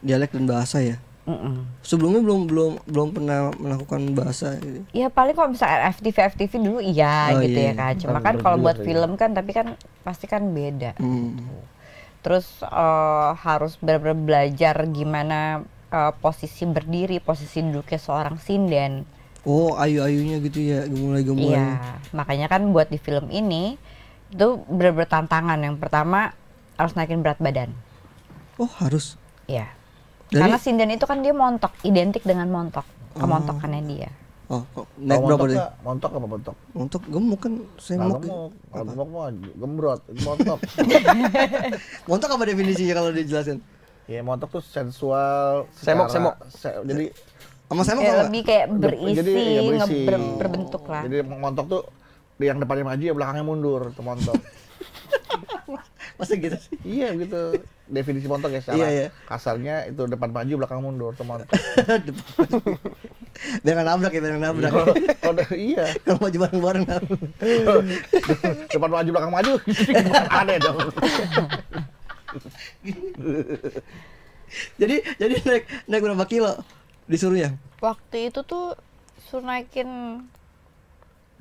dialek dan bahasa ya Mm-mm. sebelumnya belum belum belum pernah melakukan bahasa gitu. ya paling kalau misalnya FTV FTV dulu iya oh, gitu iya. ya kan cuma kan kalau buat ya. film kan tapi kan pasti kan beda mm. terus uh, harus benar-benar belajar gimana uh, posisi berdiri posisi duduknya seorang sinden oh ayu-ayunya gitu ya gemulai-gemulai iya makanya kan buat di film ini itu benar-benar tantangan yang pertama harus naikin berat badan. Oh harus? Iya. Karena sinden itu kan dia montok, identik dengan montok, kemontokannya oh. dia. Oh, kok naik berapa Montok apa montok? Montok gemuk kan saya gemuk. gemuk mah gembrot, montok. montok apa definisinya kalau dijelasin? Ya montok tuh sensual, semok semok. Se jadi sama semok ya, lebih kayak iya, berisi, jadi, ya, berisi. Ber berbentuk lah. Jadi montok tuh yang depannya maju ya belakangnya mundur, tuh montok. Masa gitu sih? Iya gitu. Definisi montok ya secara iya, iya. kasarnya itu depan maju belakang mundur teman. dengan nabrak ya, dengan nabrak. Kalo, kalau, iya. Kalau maju bareng bareng. depan maju belakang maju. Aneh dong. jadi jadi naik naik berapa kilo disuruh ya? Waktu itu tuh suruh naikin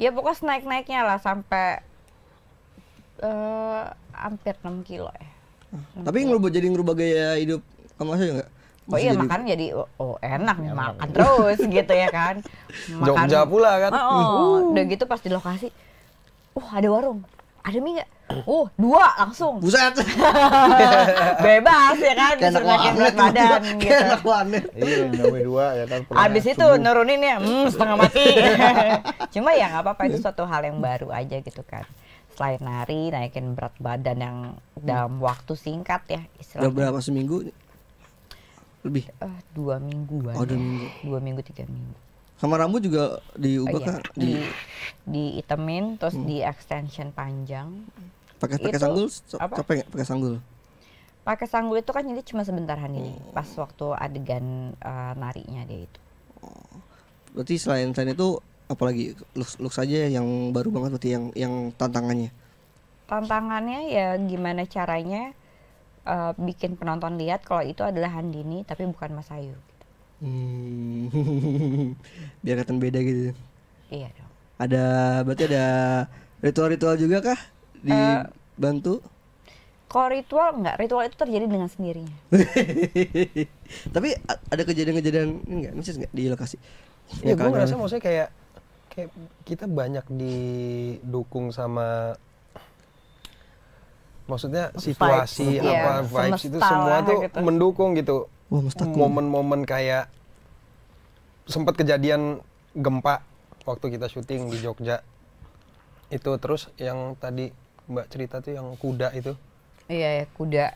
ya pokoknya naik naiknya lah sampai uh, hampir 6 kilo ya. 6 hmm. Tapi ngerubah jadi ngerubah gaya hidup kamu aja nggak? Oh iya jadi... makan jadi oh enak ya, makan terus gitu ya kan. Makan, Jogja pula kan. Oh, oh. udah gitu pas di lokasi, uh ada warung, ada mie nggak? Uh dua langsung. Buset. Bebas ya kan, disuruh naikin berat badan gitu. Enak warnet. Iya Indomie dua ya kan. Abis itu nurunin ya, hmm, setengah mati. Cuma ya nggak apa-apa itu suatu hal yang baru aja gitu kan selain nari naikin berat badan yang dalam hmm. waktu singkat ya istilahnya. Udah berapa seminggu? Lebih? Uh, dua mingguan. Oh, dua ya. minggu. Dua minggu tiga minggu. Sama rambut juga diubah oh, iya. kan? Di, di itemin, terus hmm. di extension panjang. Pakai pakai sanggul? Capek nggak pakai sanggul? Pakai sanggul itu kan jadi cuma sebentar hani oh. pas waktu adegan uh, narinya dia itu. Oh. Berarti selain selain itu apalagi lux saja aja yang baru banget berarti yang yang tantangannya tantangannya ya gimana caranya uh, bikin penonton lihat kalau itu adalah Handini tapi bukan Mas Ayu gitu. hmm. biar kelihatan beda gitu iya dong ada berarti ada ritual-ritual juga kah dibantu uh, kalau ritual enggak, ritual itu terjadi dengan sendirinya. Tapi ada kejadian-kejadian enggak, misalnya enggak di lokasi? Ya, ya gue ngerasa maksudnya kayak kayak kita banyak didukung sama maksudnya situasi vibes, apa yeah. vibes Semesta itu semua tuh gitu. mendukung gitu momen-momen kayak sempat kejadian gempa waktu kita syuting di Jogja itu terus yang tadi mbak cerita tuh yang kuda itu iya ya kuda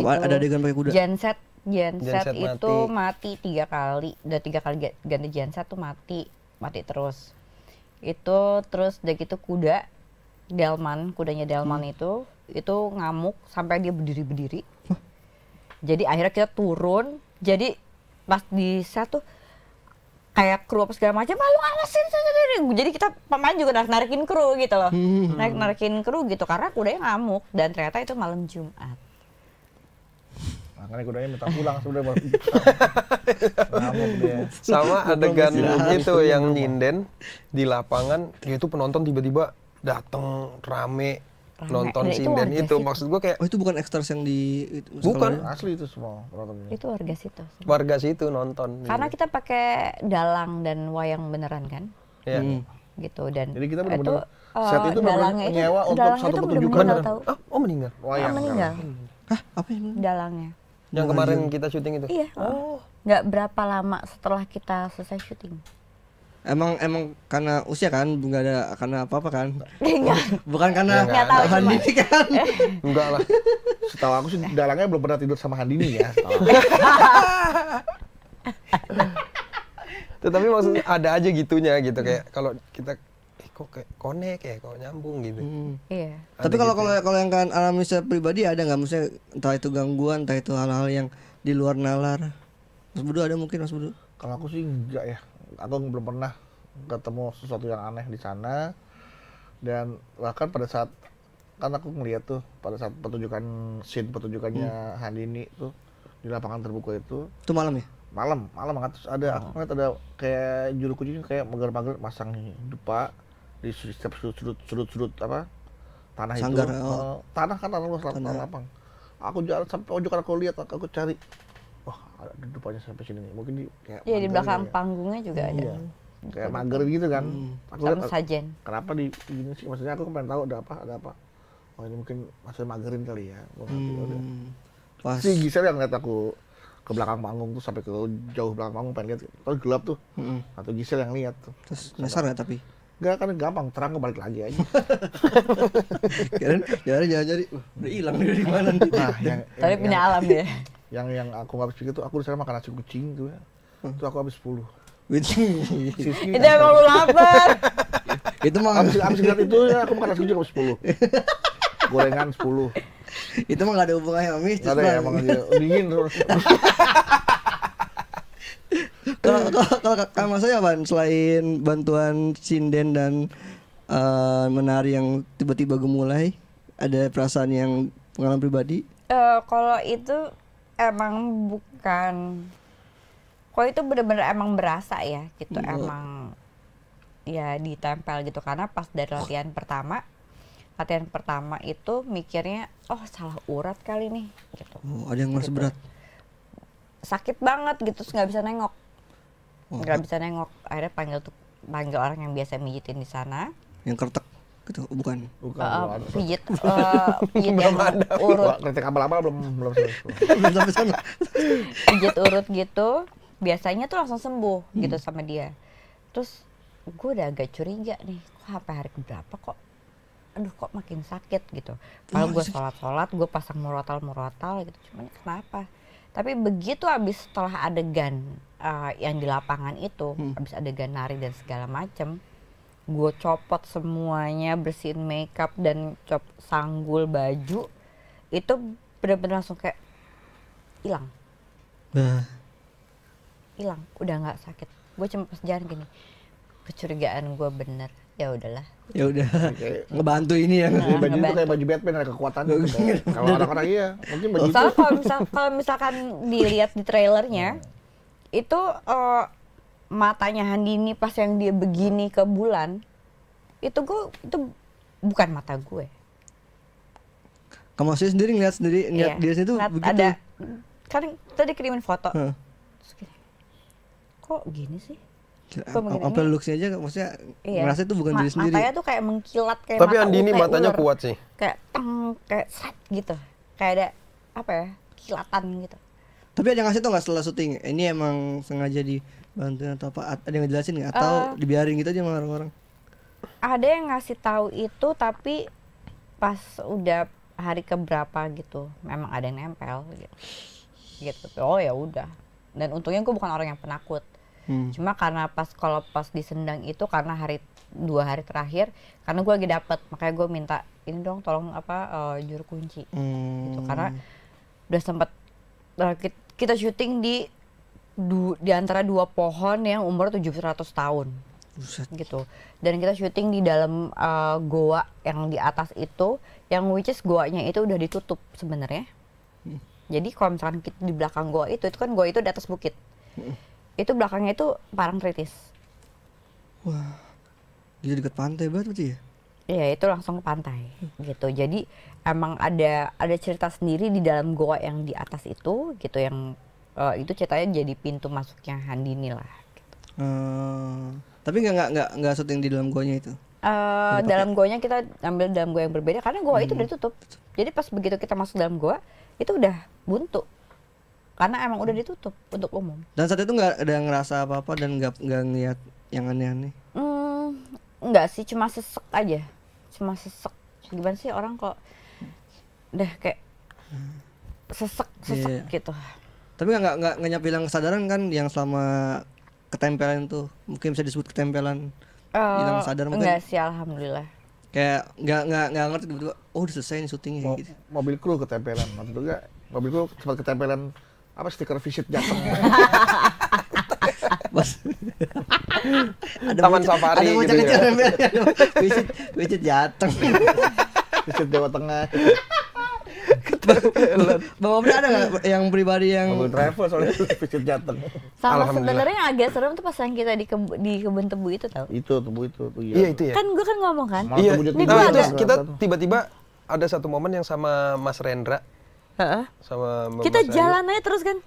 apa itu ada dengan pakai kuda genset genset, genset itu mati. mati tiga kali udah tiga kali ganti genset tuh mati mati terus itu terus udah gitu kuda Delman kudanya Delman hmm. itu itu ngamuk sampai dia berdiri berdiri jadi akhirnya kita turun jadi pas di satu kayak kru apa segala macam malu awasin sendiri jadi kita pemain juga narik narikin kru gitu loh hmm. narik narikin kru gitu karena kudanya ngamuk dan ternyata itu malam Jumat karena kudanya minta pulang sebenarnya iya. Sama adegan itu yang nyinden di lapangan, yaitu penonton tiba-tiba datang rame nonton nah, sinden itu, itu. maksud gue kayak oh itu bukan ekstras yang di itu, bukan asli itu semua penontonnya itu warga situ sih. warga situ nonton karena gitu. kita pakai dalang dan wayang beneran kan ya. hmm. gitu dan jadi kita benar-benar oh, set itu dalangnya itu nyewa untuk satu petunjukan Ah, oh meninggal wayang ah, meninggal ah apa yang dalangnya yang kemarin kita syuting itu iya oh nggak berapa lama setelah kita selesai syuting Emang emang karena usia kan, nggak ada karena apa apa kan? Bukan karena ya, tahu Handini kan? Enggak lah. Setahu aku sih dalangnya belum pernah tidur sama Handini ya. Tetapi maksudnya ada aja gitunya gitu kayak kalau kita kok kayak konek ya kok nyambung gitu hmm. iya tapi kalau gitu. kalau ya. kalau yang kan alami saya pribadi ada nggak misalnya entah itu gangguan entah itu hal-hal yang di luar nalar mas budu ada mungkin mas budu kalau aku sih enggak ya aku belum pernah ketemu sesuatu yang aneh di sana dan bahkan pada saat kan aku ngeliat tuh pada saat pertunjukan scene pertunjukannya hmm. Handini tuh di lapangan terbuka itu itu malam ya malam malam banget ada oh. aku ngeliat ada kayak juru kunci kayak mager-mager masang dupa di setiap sudut-sudut sudut-sudut apa tanah Sanggar, itu oh. tanah kan tanah luas tanah. lapang aku jalan sampai kan aku lihat aku cari wah ada depannya sampai sini nih mungkin di kayak iya di belakang ya. panggungnya juga hmm, ada iya. kayak mager gitu kan hmm. aku lihat sajen kenapa di ini sih maksudnya aku pengen tahu ada apa ada apa oh ini mungkin masih magerin kali ya hmm. Pas. si Gisel yang ngeliat aku ke belakang panggung tuh sampai ke jauh belakang panggung pengen lihat kalau gelap tuh hmm. atau Gisel yang lihat tuh terus nyasar nggak tapi Enggak kan gampang terang kebalik lagi aja. Keren, jadi jadi jadi udah hilang dari mana nih. Nah, yang, Tapi punya alam ya. Yang yang aku nggak pikir tuh aku di sana makan nasi kucing tuh ya. Itu aku habis 10. Itu emang lu lapar. itu mah habis habis itu ya aku makan nasi kucing habis 10. Gorengan 10. itu mah gak ada hubungannya sama mistis. ada ya, emang dingin terus. Kalau kalau saya ban selain bantuan sinden dan uh, menari yang tiba-tiba gemulai, ada perasaan yang pengalaman pribadi? Uh, kalau itu emang bukan kalau itu bener-bener emang berasa ya gitu hmm, oh. emang ya ditempel gitu karena pas dari latihan pertama latihan pertama itu mikirnya oh salah urat kali nih gitu oh, ada yang merasa gitu. berat sakit banget gitu nggak bisa nengok Oh. nggak bisa nengok akhirnya panggil tuh panggil orang yang biasa mijitin di sana yang kertek gitu bukan bukan uh, pijit uh, pijit urut kertek apa apa belum belum sampai sana pijit urut gitu biasanya tuh langsung sembuh hmm. gitu sama dia terus gue udah agak curiga nih kok sampai hari keberapa kok aduh kok makin sakit gitu kalau iya, gue sholat sholat gue pasang murotal murotal gitu cuman kenapa tapi begitu habis setelah adegan uh, yang di lapangan itu hmm. habis adegan nari dan segala macem gue copot semuanya bersihin makeup dan cop sanggul baju itu bener-bener langsung kayak hilang nah. hilang nah. udah nggak sakit gue cuma pas jalan gini kecurigaan gue bener ya udahlah ya udah ngebantu ini ya nah, baju ngebantu. itu kayak baju Batman ada kekuatan gitu. kalau orang-orang iya mungkin baju kalau kalau misalkan dilihat di trailernya nah itu uh, matanya Handini pas yang dia begini ke bulan itu gue itu bukan mata gue. Kamu sendiri ngeliat sendiri ngeliat iya. dia itu ngeliat begitu. Ada ya? kan tadi kirimin foto. Huh. Gini. Kok gini sih? Sampai looksnya aja maksudnya iya. ngerasa itu bukan Ma diri sendiri. Matanya tuh kayak mengkilat kayak Tapi mata Andini matanya ular. kuat sih. Kayak teng kayak sat gitu. Kayak ada apa ya? kilatan gitu tapi ada yang ngasih tau nggak setelah syuting eh, ini emang sengaja dibantuin atau apa ada yang ngejelasin nggak atau uh, dibiarin gitu aja sama orang-orang ada yang ngasih tahu itu tapi pas udah hari keberapa gitu memang ada yang nempel gitu, gitu. oh ya udah dan untungnya gue bukan orang yang penakut hmm. cuma karena pas kalau pas disendang itu karena hari dua hari terakhir karena gue lagi dapet makanya gue minta ini dong tolong apa uh, juru kunci hmm. gitu karena udah sempet kita, kita syuting di du, di antara dua pohon yang umur 700 tahun. Buset. gitu dan kita syuting di dalam uh, goa yang di atas itu yang which is goanya itu udah ditutup sebenarnya hmm. jadi kalau misalkan kita di belakang goa itu itu kan goa itu di atas bukit hmm. itu belakangnya itu parang kritis. wah jadi dekat pantai banget berarti ya Iya itu langsung ke pantai gitu. Jadi emang ada ada cerita sendiri di dalam goa yang di atas itu gitu yang uh, itu ceritanya jadi pintu masuknya Handini lah. Gitu. Hmm, tapi nggak nggak nggak nggak syuting di dalam goanya itu? Uh, dalam goanya kita ambil dalam goa yang berbeda karena goa hmm. itu udah tutup. Jadi pas begitu kita masuk dalam goa itu udah buntu karena emang udah ditutup untuk umum. Dan saat itu nggak ada ngerasa apa apa dan nggak nggak ngeliat yang aneh-aneh? Hmm, nggak sih cuma sesek aja cuma sesek gimana sih orang kok deh kayak sesek sesek yeah. gitu tapi nggak nggak nggak bilang kesadaran kan yang selama ketempelan tuh mungkin bisa disebut ketempelan uh, sadar mungkin enggak sih alhamdulillah kayak nggak nggak nggak ngerti tiba-tiba oh udah selesai nih syutingnya Mo gitu. mobil kru ketempelan mobil juga mobil kru sempat ketempelan apa stiker visit jatuh bos ada taman wujud, safari ada gitu kecil ya. ada wicit jateng wicit jawa tengah Bapak Bri ada nggak yang pribadi yang Bangun travel soalnya visit jateng. Sama sebenarnya agak serem tuh pas yang kita di keb di kebun tebu itu tau. Itu tebu itu tuh oh iya. Iya itu ya. Kan gue kan ngomong kan. Malah iya. Ini nah, itu kita tiba-tiba ada satu momen yang sama Mas Rendra. Heeh. Sama Mas Kita Mas jalan aja terus kan.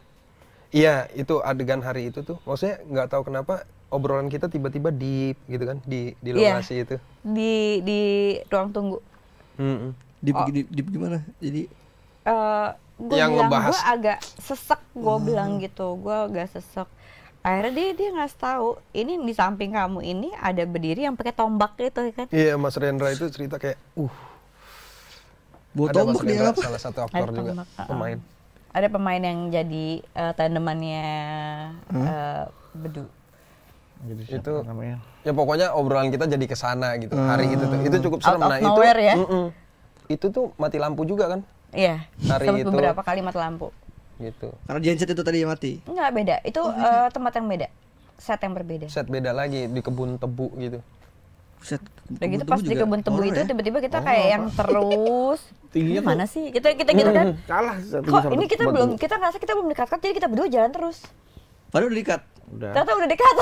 Iya, itu adegan hari itu tuh. Maksudnya nggak tahu kenapa obrolan kita tiba-tiba di gitu kan di di iya. lokasi yeah. itu. Di di ruang tunggu. Mm Di, oh. di, di gimana? Jadi uh, eh, gue yang bilang ngebahas. gue agak sesek gue hmm. bilang gitu gue agak sesek akhirnya dia dia nggak tahu ini di samping kamu ini ada berdiri yang pakai tombak gitu kan iya yeah, mas Rendra itu cerita kayak uh buat tombak dia apa salah satu aktor juga tombak, pemain ada pemain yang jadi uh, tandemannya hmm? uh, bedu jadi gitu itu namanya? ya pokoknya obrolan kita jadi ke sana gitu hmm. hari itu tuh itu cukup serem nah itu ya? mm -mm. itu tuh mati lampu juga kan iya hari itu beberapa kali mati lampu gitu karena genset itu tadi mati Enggak beda itu oh, uh, tempat yang beda set yang berbeda set beda lagi di kebun tebu gitu Buset, udah gitu pas di kebun tebu itu ya. tiba-tiba kita oh, kayak yang terus tingginya mana sih kita gitu, kita gitu, kita gitu hmm, kan hmm, hmm. kalah kok ini kita belum kita ngerasa kita belum dekat-dekat jadi kita berdua jalan terus baru dekat. Udah. Ternyata udah dekat.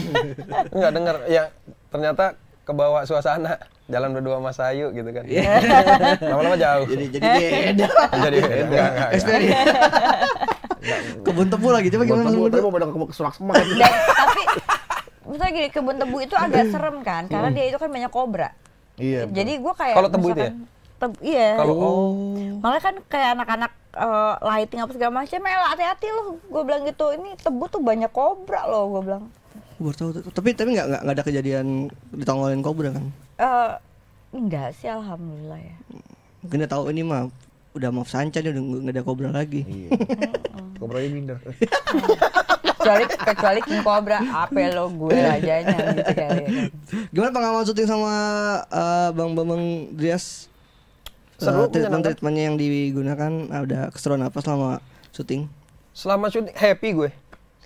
Enggak dengar ya ternyata kebawa suasana jalan berdua sama Sayu gitu kan. Iya. Lama-lama jauh. Jadi jadi beda. jadi beda. Experience. Kebun tebu lagi coba gimana? Kebun tebu pada ke semak semak. Tapi misalnya gini kebun tebu itu agak serem kan mm. karena dia itu kan banyak kobra. Iya. Jadi gue kayak kalau tebu itu ya. iya. Kalau oh. oh. Malah kan kayak anak-anak uh, lighting apa segala macam, ya eh, hati-hati loh. Gue bilang gitu, ini tebu tuh banyak kobra loh, gue bilang. Gue tahu, tapi tapi nggak nggak ada kejadian ditongolin kobra kan? Eh, uh, enggak sih, alhamdulillah ya. Mungkin udah tahu ini mah udah mau sanca dia udah nggak ada kobra lagi. Iya. kobra ini minder. kecuali kecuali King Cobra apa lo gue aja gitu ya, ya kan? Gimana pengalaman syuting sama eh, Bang Bambang Drias? Eh, seru uh, treatment treatmentnya yang digunakan ada ah, keseruan apa selama syuting? Selama syuting happy gue.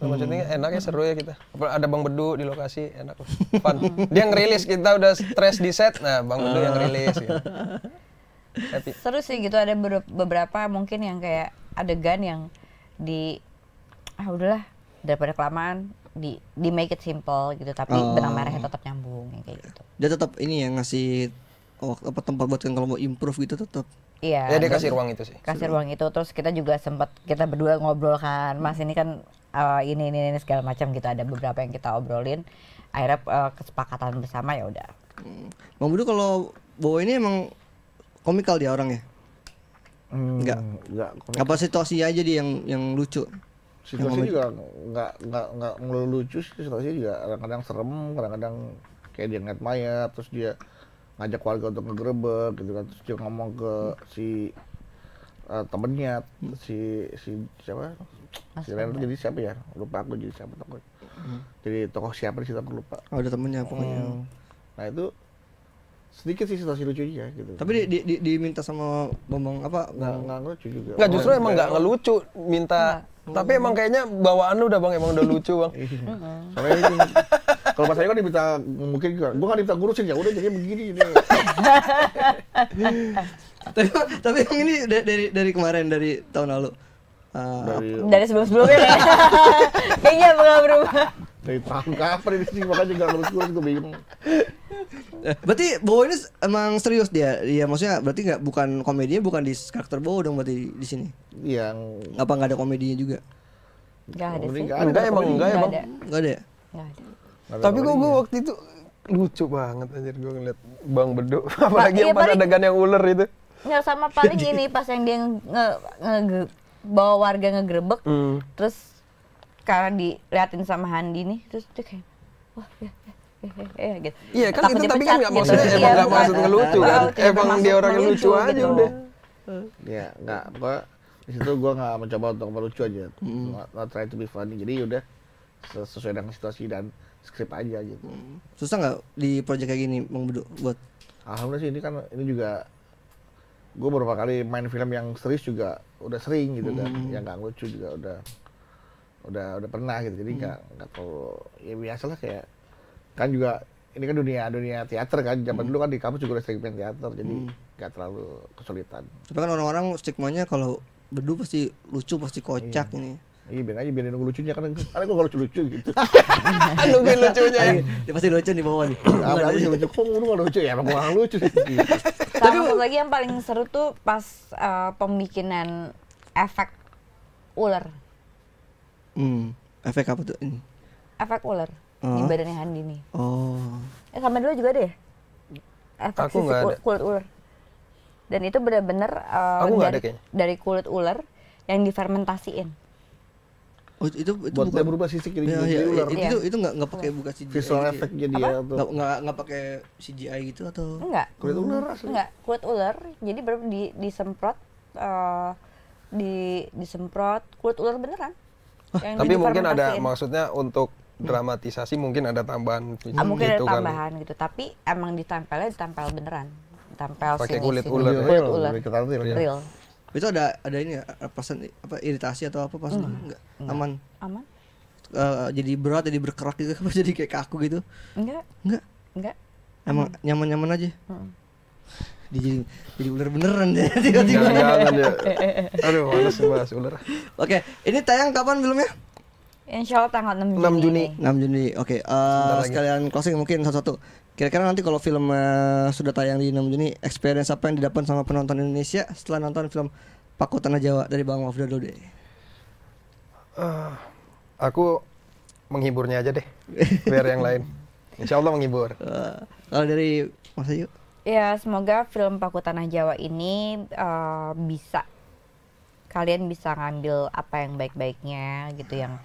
Selama hmm. syuting enak ya seru ya kita. Ada Bang Bedu di lokasi enak. Fun. Dia ngerilis kita udah stress di set. Nah, Bang Bedu yang rilis. gitu. Tapi, seru sih gitu ada beberapa mungkin yang kayak adegan yang di ah udahlah daripada kelamaan di di make it simple gitu tapi oh. benang merahnya tetap nyambung kayak gitu dia tetap ini yang ngasih oh, apa tempat buat kalau mau improve gitu tetap iya ya, dia kasih ruang itu sih kasih ruang itu terus kita juga sempat kita berdua ngobrol kan mas ini kan uh, ini, ini ini segala macam gitu ada beberapa yang kita obrolin akhirnya uh, kesepakatan bersama ya udah hmm. kalau bawa ini emang komikal dia orangnya hmm, enggak komikal. apa situasi aja dia yang yang lucu situasi yang juga enggak enggak enggak melulu lucu sih situasi juga kadang-kadang serem kadang-kadang kayak dia ngeliat mayat terus dia ngajak warga untuk ngegerebek gitu kan terus dia ngomong ke si uh, temennya hmm. si si siapa Mas si Renner jadi siapa ya lupa aku jadi siapa tokoh hmm. jadi tokoh siapa sih? Tapi lupa oh, ada temennya pokoknya hmm. nah itu sedikit sih situasi lucunya gitu. Tapi di, di, diminta sama Bambang apa? Nggak, nggak lucu juga. Nggak justru emang nggak ngelucu minta. Nggak. Tapi emang kayaknya bawaan lu udah bang emang udah lucu bang. Iya. Soalnya kalau pas saya kan diminta mungkin gua kan diminta ngurusin ya udah jadi begini ini. tapi tapi yang ini dari dari kemarin dari tahun lalu. Uh, dari, sebelum sebelumnya kayaknya nggak berubah dari tahun kapan ini sih makanya nggak lurus lurus gue bingung berarti Bowo ini emang serius dia ya maksudnya berarti nggak bukan komedinya bukan di karakter Bowo dong berarti di sini yang apa nggak ada komedinya juga nggak ada sih nggak ada emang nggak emang ya? nggak ada tapi gue gue waktu itu lucu banget anjir gue ngeliat Bang Bedo apalagi iya, yang pas adegan yang ular itu nggak sama paling gini pas yang dia nge, nge, nge bawa warga ngegerebek hmm. terus karena diliatin sama Handi nih terus dia kayak wah ya, ya, ya, ya gitu. Iya gitu. kan tapi kan nggak gitu. maksudnya gitu. emang nggak ya, maksud ngelucu kan, emang dia orang yang lucu aja gitu. udah. Iya nggak apa di situ gue nggak mencoba untuk melucu aja, hmm. not, not try to be funny. Jadi udah sesuai dengan situasi dan skrip aja gitu. Susah nggak di proyek kayak gini Bang buat? Alhamdulillah sih ini kan ini juga gue beberapa kali main film yang serius juga udah sering gitu kan, yang nggak lucu juga udah udah udah pernah gitu jadi hmm. nggak hmm. nggak perlu ya lah kayak kan juga ini kan dunia dunia teater kan zaman hmm. dulu kan di kampus juga sering segmen teater jadi hmm. nggak hmm. terlalu kesulitan tapi kan orang-orang stigmanya kalau bedu pasti lucu pasti kocak iya. ini Iya biar aja biar nunggu lucunya kan karena kalau lucu lucu gitu. Nungguin lucunya. Ya. Dia pasti lucu di bawah nih. Apa ah, lucu lucu? Kok lu gak lucu ya? Emang gue lucu. Tapi satu lagi yang paling seru tuh pas uh, pembikinan efek ular. Hmm. Efek apa tuh? Hmm. Efek ular oh. di badannya Handi nih. Oh. Eh, sama dulu juga deh. Efek Aku sisi ada. kulit ular. Dan itu benar-benar uh, dari, dari kulit ular yang difermentasiin. Oh, itu, itu buat bukan, berubah sisi kiri ya, ya, ya, ular. Itu, ya. itu iya. itu nggak nggak pakai buka CGI. Visual ya? jadi ya atau Nggak nggak pakai CGI gitu atau? Enggak. Kulit ular asli. Enggak, kulit ular. Jadi baru di disemprot uh, di disemprot kulit ular beneran tapi mungkin ada maksudnya untuk dramatisasi mungkin ada tambahan hmm. Ah, mungkin ada gitu kan. tambahan kan. gitu tapi emang ditempelnya ditempel beneran tempel pakai kulit ular kulit ular real itu ada ada ini ya, pasan apa iritasi atau apa pas enggak, enggak. aman aman uh, jadi berat jadi berkerak gitu apa jadi kayak kaku gitu enggak enggak enggak emang nyaman nyaman aja hmm jadi jadi ular beneran deh ya. tiba-tiba. ya. Aduh, panas mas ular. Oke, ini tayang kapan filmnya? Insya Allah tanggal 6 Juni. 6 Juni. 6 Juni. Oke, okay. uh, sekalian closing mungkin satu-satu. Kira-kira nanti kalau film uh, sudah tayang di 6 Juni, experience apa yang didapat sama penonton Indonesia setelah nonton film Paku Tanah Jawa dari Bang Wafda dulu deh. Uh, aku menghiburnya aja deh, biar yang lain. Insya Allah menghibur. Uh, kalau dari Mas Ayu? Ya, semoga film Paku Tanah Jawa ini uh, bisa kalian bisa ngambil apa yang baik-baiknya gitu yang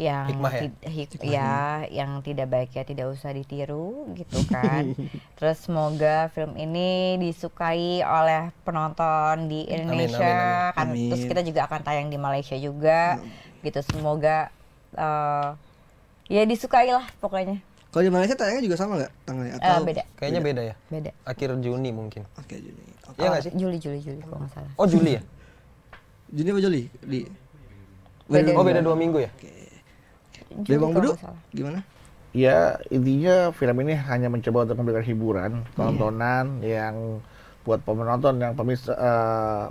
yang hikmah ya, hik hikmah. ya yang tidak baik ya tidak usah ditiru gitu kan terus semoga film ini disukai oleh penonton di Indonesia amin, amin, amin. kan amin. terus kita juga akan tayang di Malaysia juga hmm. gitu semoga uh, ya disukailah pokoknya kalau di Malaysia tayangnya juga sama nggak tanggalnya? Eh, Atau uh, beda. Kayaknya beda. beda ya. Beda. Akhir Juni mungkin. Oke okay, Juni. Okay. Iya nggak sih? Juli Juli Juli oh. kalau nggak salah. Oh Juli ya? Juni apa Juli? Di. Beda, oh beda dua minggu ya? Oke. Okay. Juli, gimana? Ya intinya film ini hanya mencoba untuk memberikan hiburan, iya. tontonan yeah. yang buat penonton yang pemis uh,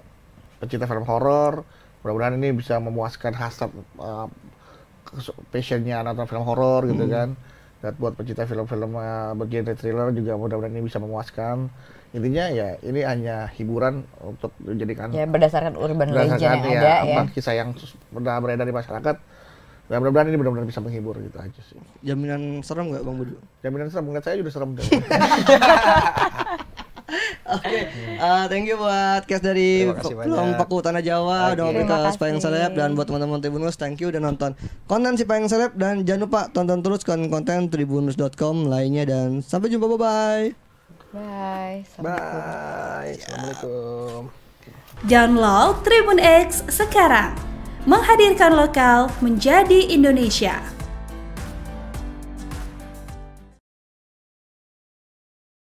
pecinta film horor. Mudah-mudahan ini bisa memuaskan hasrat uh, passionnya nonton film horor gitu mm. kan dan buat pecinta film-film uh, eh, bergenre thriller juga mudah-mudahan ini bisa memuaskan intinya ya ini hanya hiburan untuk dijadikan ya berdasarkan urban berdasarkan legend yang ya, ada ya kisah yang pernah beredar di masyarakat dan ya, mudah-mudahan ini benar-benar bisa menghibur gitu aja sih jaminan serem nggak bang budi jaminan serem menurut saya juga serem okay. uh, hmm. eh, thank you buat cast dari Paku Tanah Jawa okay. udah mau yang Payung Seleb dan buat teman-teman Tribunus thank you udah nonton konten si yang Seleb dan jangan lupa tonton terus konten-konten tribunus.com lainnya dan sampai jumpa bye-bye. Bye. Assalamualaikum Bye. Assalamualaikum. Download Tribun X sekarang. Menghadirkan lokal menjadi Indonesia.